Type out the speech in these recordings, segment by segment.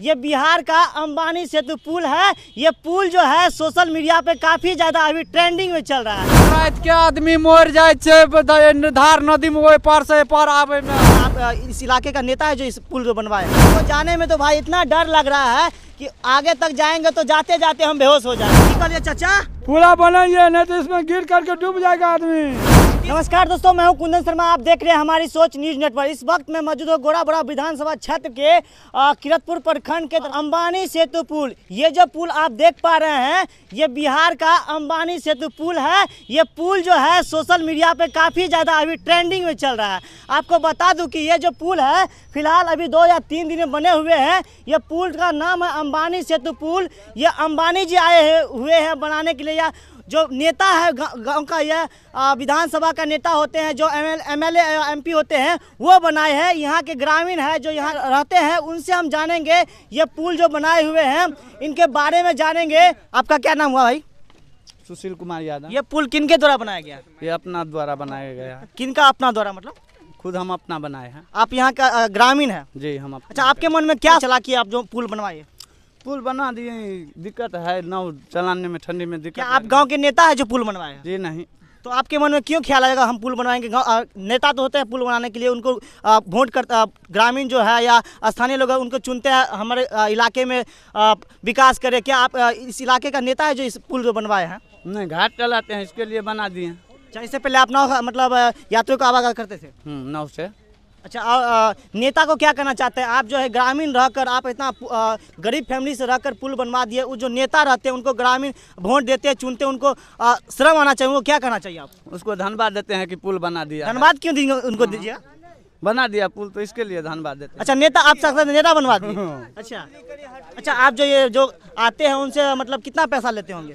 ये बिहार का अंबानी सेतु पुल है ये पुल जो है सोशल मीडिया पे काफी ज्यादा अभी ट्रेंडिंग में चल रहा है रात के आदमी मर जाए धार नदी में पार से पार आवे में आप इस इलाके का नेता है जो इस पुल को बनवाए तो जाने में तो भाई इतना डर लग रहा है कि आगे तक जाएंगे तो जाते जाते हम बेहोश हो जाएंगे चाचा पूरा बनाइए नहीं तो इसमें गिर करके डूब जाएगा आदमी नमस्कार दोस्तों मैं हूं कुंदन शर्मा आप देख रहे हैं हमारी सोच न्यूज नेटवर्क इस वक्त मैं मौजूद हूं गोरा बड़ा विधानसभा क्षेत्र के किरतपुर प्रखंड के अंबानी सेतु पुल ये जो पुल आप देख पा रहे हैं ये बिहार का अंबानी सेतु पुल है ये पुल जो है सोशल मीडिया पे काफ़ी ज़्यादा अभी ट्रेंडिंग में चल रहा है आपको बता दूँ कि ये जो पुल है फिलहाल अभी दो या तीन दिन में बने हुए हैं ये पुल का नाम है अम्बानी सेतु पुल ये अम्बानी जी आए हुए हैं बनाने के लिए या जो नेता है गांव का यह विधानसभा का नेता होते हैं जो एम एल एमपी होते हैं वो बनाए हैं यहाँ के ग्रामीण है जो यहाँ रहते हैं उनसे हम जानेंगे ये पुल जो बनाए हुए हैं इनके बारे में जानेंगे आपका क्या नाम हुआ भाई सुशील कुमार यादव ये पुल किन के द्वारा बनाया गया ये अपना द्वारा बनाया गया किन का अपना द्वारा मतलब खुद हम अपना बनाए हैं आप यहाँ का ग्रामीण है जी हम अच्छा आपके मन में क्या चला कि आप जो पुल बनवाए पुल बना दिए दिक्कत है नाव चलाने में ठंडी में दिक्कत क्या आप गांव के नेता है जो पुल बनवाए जी नहीं तो आपके मन में क्यों ख्याल आएगा हम पुल बनवाएंगे गाँव नेता तो होते हैं पुल बनाने के लिए उनको वोट कर ग्रामीण जो है या स्थानीय लोग उनको चुनते हैं हमारे इलाके में विकास करें क्या आप इस इलाके का नेता है जो इस पुल जो बनवाए हैं नहीं घाट चलाते हैं इसके लिए बना दिए अच्छा इससे पहले आप नाव मतलब यात्रियों को आवागमन करते थे हम्म, नाव से अच्छा आ, आ, नेता को क्या कहना चाहते हैं आप जो है ग्रामीण रहकर आप इतना आ, गरीब फैमिली से रहकर पुल बनवा दिए वो जो नेता रहते हैं उनको ग्रामीण वोट देते हैं चुनते हैं उनको श्रम आना चाहिए वो क्या कहना चाहिए आप उसको धन्यवाद देते हैं कि पुल बना दिया धन्यवाद क्यों देंगे उनको हाँ। दीजिए बना दिया पुल तो इसके लिए धन्यवाद देते अच्छा नेता आप सकते नेता बनवा दिए हाँ। अच्छा अच्छा आप जो ये जो आते हैं उनसे मतलब कितना पैसा लेते होंगे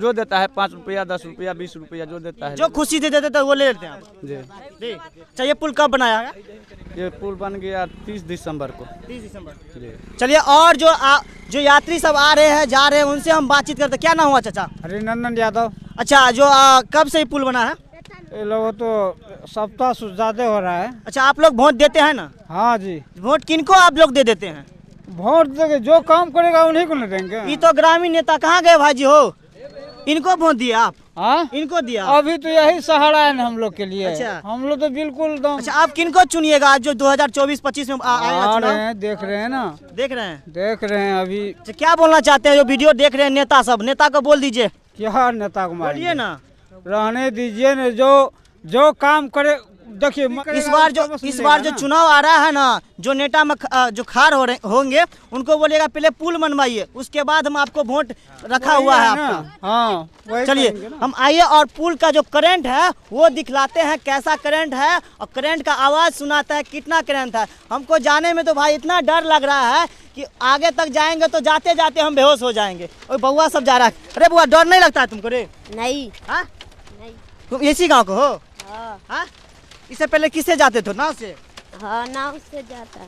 जो देता है पाँच रुपया दस रुपया बीस रुपया जो देता है जो खुशी दे देते तो वो ले लेते हैं जी जी अच्छा ये पुल कब बनाया है ये पुल बन गया तीस दिसंबर को तीस दिसंबर जी चलिए और जो आ, जो यात्री सब आ रहे हैं जा रहे हैं उनसे हम बातचीत करते क्या नाम हुआ चाचा नंदन यादव अच्छा जो आ, कब से ये पुल बना है ये लोग तो सप्ताह ज्यादा हो रहा है अच्छा आप लोग वोट देते हैं ना हाँ जी वोट किनको आप लोग दे देते हैं वोट जो काम करेगा उन्हीं को न देंगे ये तो ग्रामीण नेता कहाँ गए जी हो इनको वोट हाँ? दिया आप आ? इनको दिया अभी तो यही सहारा है हम लोग के लिए अच्छा हम लोग तो बिल्कुल अच्छा आप किनको चुनिएगा आज जो 2024-25 में आ, आ रहे हैं देख रहे हैं ना देख रहे हैं देख रहे हैं अभी अच्छा, क्या बोलना चाहते हैं जो वीडियो देख रहे हैं नेता सब नेता को बोल दीजिए क्या नेता को मारिए ना रहने दीजिए ना जो जो काम करे देखिए इस बार जो इस बार जो चुनाव आ रहा है ना जो नेता में जो खार हो रहे होंगे उनको बोलेगा पहले पुल मनवाइए उसके बाद हम आपको वोट रखा हुआ है आपका हाँ चलिए हम आइए और पुल का जो करंट है वो दिखलाते हैं कैसा करंट है और करंट का आवाज़ सुनाता है कितना करंट है हमको जाने में तो भाई इतना डर लग रहा है कि आगे तक जाएंगे तो जाते जाते हम बेहोश हो जाएंगे और बउआ सब जा रहा है अरे बुआ डर नहीं लगता है तुमको रे नहीं हाँ तुम इसी गाँव को हो हाँ। हाँ? इससे पहले किससे जाते थे नाव से हाँ नाव से जाता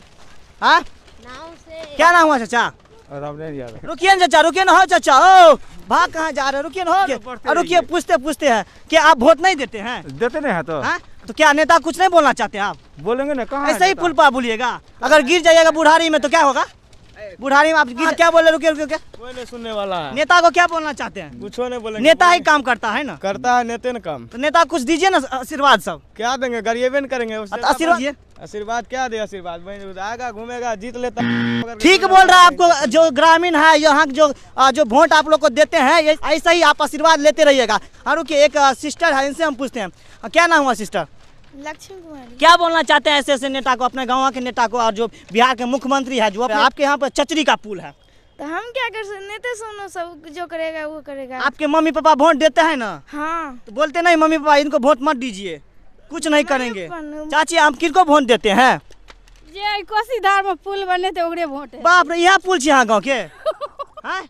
हाँ नाव से क्या नाम हुआ चाचा रुकिए ना चाचा रुकिए ना हो हाँ चाचा ओ भाग कहाँ जा रहे रुकिए ना हो रुकिए पूछते पूछते हैं कि आप वोट नहीं देते हैं देते नहीं है तो हा? तो क्या नेता कुछ नहीं बोलना चाहते आप बोलेंगे ना कहाँ ऐसे ही पुल पा बोलिएगा अगर गिर जाइएगा बुढ़ारी में तो क्या होगा बुढ़ारी में आप हाँ, क्या बोले रुके रुके रुके बोले सुनने वाला है नेता को क्या बोलना चाहते हैं कुछ नहीं बोले नेता ही काम करता है ना करता है नेता ने काम तो नेता कुछ दीजिए ना आशीर्वाद सब क्या देंगे गरीबे करेंगे आशीर्वाद आशीर्वाद क्या दे आशीर्वाद तो आएगा घूमेगा जीत लेता ठीक बोल रहा है आपको जो ग्रामीण है यहाँ जो जो वोट आप लोग को देते हैं ऐसा ही आप आशीर्वाद लेते रहिएगा और हाँ, एक सिस्टर है इनसे हम पूछते हैं क्या नाम हुआ सिस्टर लक्ष्मी कुमारी क्या बोलना चाहते हैं ऐसे ऐसे नेता को अपने गाँव के नेता को और जो बिहार के मुख्यमंत्री है जो आपके यहाँ पर चचरी का पुल है तो हम क्या कर सकते सुनो सब जो करेगा वो करेगा आपके मम्मी पापा वोट देते हैं ना हाँ तो बोलते नहीं मम्मी पापा इनको वोट मत दीजिए कुछ नहीं करेंगे चाची हम किनको वोट देते हैं ये कोसी धार में पुल बने थे ओकरे वोट बाप रे यहाँ पुल छी अहाँ गाँव के हाँ?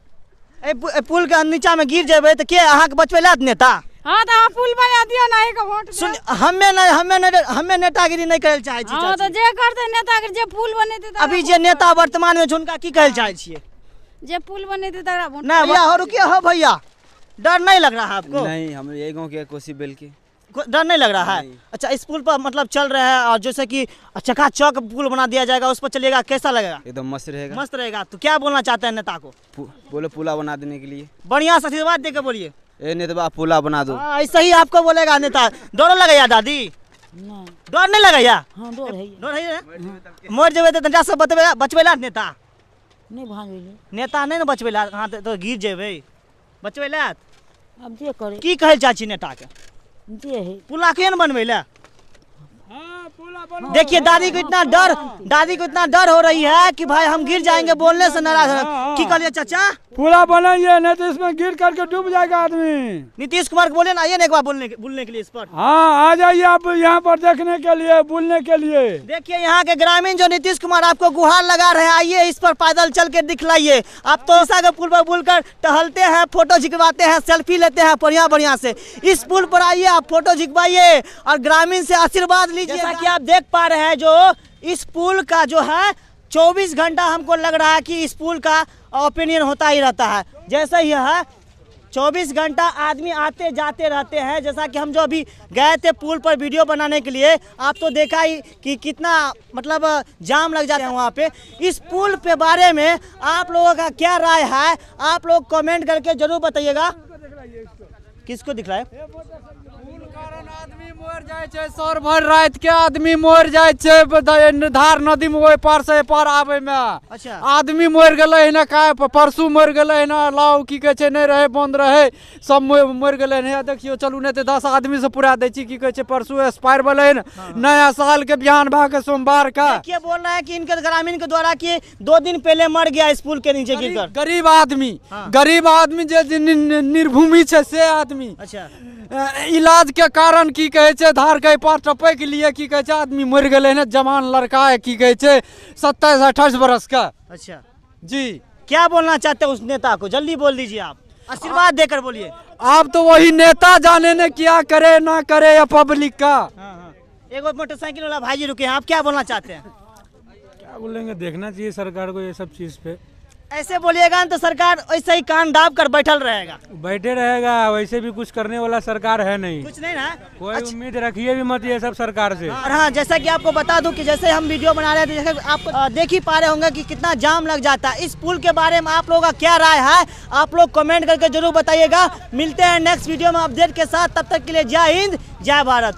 पुल के नीचा में गिर जेबे तो के अहा के बचबे लेत नेता हां त तो हाँ, दियो वोट सुन नहीं नेतागिरी नहीं चाहे छी हां त तो जे करते जे अभी जे नेता वर्तमान में की कहल चाहे जे वोट ना भैया हो भैया डर नहीं लग रहा है आपको नहीं हम यही गांव के कोसी बेल के डर नहीं लग रहा है अच्छा इस पुल पर मतलब चल रहा है और जैसे कि चका चौक पुल बना दिया जाएगा उस पर चलेगा कैसा लगेगा एकदम मस्त रहेगा मस्त रहेगा तो क्या बोलना चाहते हैं नेता को बोले पुला बना देने के लिए बढ़िया से आशीर्वाद के बोलिए ए नेतवा तो पुला बना दो हाँ, ऐसा ही आपको बोलेगा नेता तो डर लगाया दादी डर नहीं लगाया हाँ डर है डर है मर जेबे तो तनिटा नेता नेता नहीं ना हाँ, तो, तो गिर जेबे बचबेला अब जे करे की कहल नेता के जे है पुला के न हाँ, देखिए दादी को इतना डर दादी को इतना डर हो रही है कि भाई हम गिर जाएंगे बोलने से नाराज की कहलिए चाचा पूरा बनाइए नहीं तो इसमें गिर करके डूब जाएगा आदमी नीतीश कुमार बोले ना आइए एक बार बोलने बोलने के लिए इस पर हाँ आ जाइए आप यहाँ पर देखने के लिए बोलने के लिए देखिए यहाँ के ग्रामीण जो नीतीश कुमार आपको गुहार लगा रहे हैं आइए इस पर पैदल चल के दिखलाइए आप तो के पुल पर बोल कर टहलते हैं फोटो झिकवाते हैं सेल्फी लेते हैं बढ़िया बढ़िया से इस पुल पर आइए आप फोटो झिकवाइए और ग्रामीण से आशीर्वाद लीजिए आप देख पा रहे हैं जो इस पुल का जो है चौबीस घंटा हमको लग रहा है कि इस पुल का ओपिनियन होता ही रहता है जैसे ही है चौबीस घंटा आदमी आते जाते रहते हैं जैसा कि हम जो अभी गए थे पुल पर वीडियो बनाने के लिए आप तो देखा ही कि कितना मतलब जाम लग जाता है वहाँ पे इस पुल पे बारे में आप लोगों का क्या राय है आप लोग कमेंट करके जरूर बताइएगा किसको दिख रहा है मर जाइ सर भर रात के आदमी मर जाए धार नदी में वही पार से पार आवे में अच्छा आदमी मर गेले परसु मर गेले लाओ की कहे नहीं रहे बंद रहे सब मर गेले देखियो चलू नहीं तो दस आदमी से पूरा दी की कहे परसु एक्सपायर बल हन नया साल के बिहान भाग के सोमवार का क्या बोल रहा है की इनके ग्रामीण के द्वारा की दो दिन पहले मर गया स्कूल के नीचे गरीब आदमी गरीब आदमी हाँ। जो निर्भूमि से आदमी अच्छा इलाज के कारण की कहे छै धार के पार टपैक लिए की कहे आदमी मर गए ना जवान लड़का है की कहे सत्ताईस अट्ठाईस बरस का अच्छा जी क्या बोलना चाहते हैं उस नेता को जल्दी बोल दीजिए आप आशीर्वाद देकर बोलिए आप तो वही नेता जाने ने क्या करे ना करे या पब्लिक का हाँ, हाँ। एगो मोटरसाइकिल वाला भाई जी रुके हैं आप क्या बोलना चाहते हैं क्या बोलेंगे देखना चाहिए सरकार को ये सब चीज़ पे ऐसे बोलिएगा तो सरकार वैसे ही कान दाब कर बैठल रहेगा बैठे रहेगा वैसे भी कुछ करने वाला सरकार है नहीं कुछ नहीं ना कोई अच्छा। उम्मीद रखिए भी मत ये सब सरकार से और हाँ, हाँ जैसा कि आपको बता दूं कि जैसे हम वीडियो बना रहे थे जैसे आप देख ही पा रहे होंगे कि कितना जाम लग जाता है इस पुल के बारे में आप लोगों का क्या राय है आप लोग कमेंट करके जरूर बताइएगा मिलते हैं नेक्स्ट वीडियो में अपडेट के साथ तब तक के लिए जय हिंद जय भारत